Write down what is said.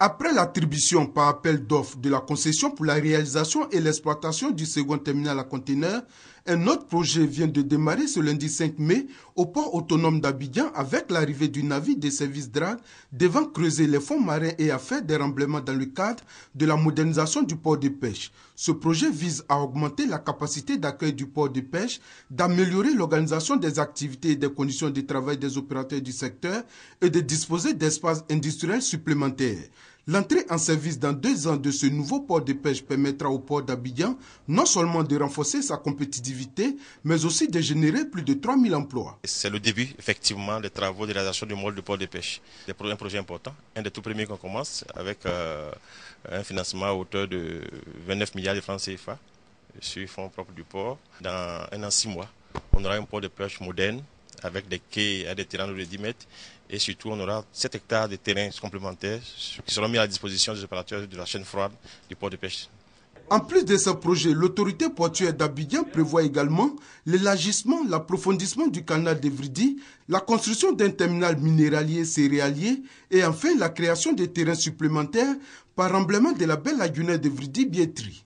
Après l'attribution par appel d'offres de la concession pour la réalisation et l'exploitation du second terminal à conteneurs, un autre projet vient de démarrer ce lundi 5 mai au port autonome d'Abidjan avec l'arrivée du navire des services drague, devant creuser les fonds marins et à faire des remblements dans le cadre de la modernisation du port de pêche. Ce projet vise à augmenter la capacité d'accueil du port de pêche, d'améliorer l'organisation des activités et des conditions de travail des opérateurs du secteur et de disposer d'espaces industriels supplémentaires. L'entrée en service dans deux ans de ce nouveau port de pêche permettra au port d'Abidjan non seulement de renforcer sa compétitivité, mais aussi de générer plus de 3000 emplois. C'est le début, effectivement, des travaux de réalisation du mode de port de pêche. C'est un projet important, un des tout premiers qu'on commence avec euh, un financement à hauteur de 29 milliards de francs CFA sur fonds propres du port. Dans un an, six mois, on aura un port de pêche moderne avec des quais et des terrains de 10 mètres. Et surtout, on aura 7 hectares de terrains complémentaires qui seront mis à disposition des opérateurs de la chaîne froide du port de pêche. En plus de ce projet, l'autorité portuaire d'Abidjan prévoit également l'élargissement, l'approfondissement du canal de la construction d'un terminal minéralier céréalier et enfin la création de terrains supplémentaires par emblème de la belle lagunaire de Vridi-Biétri.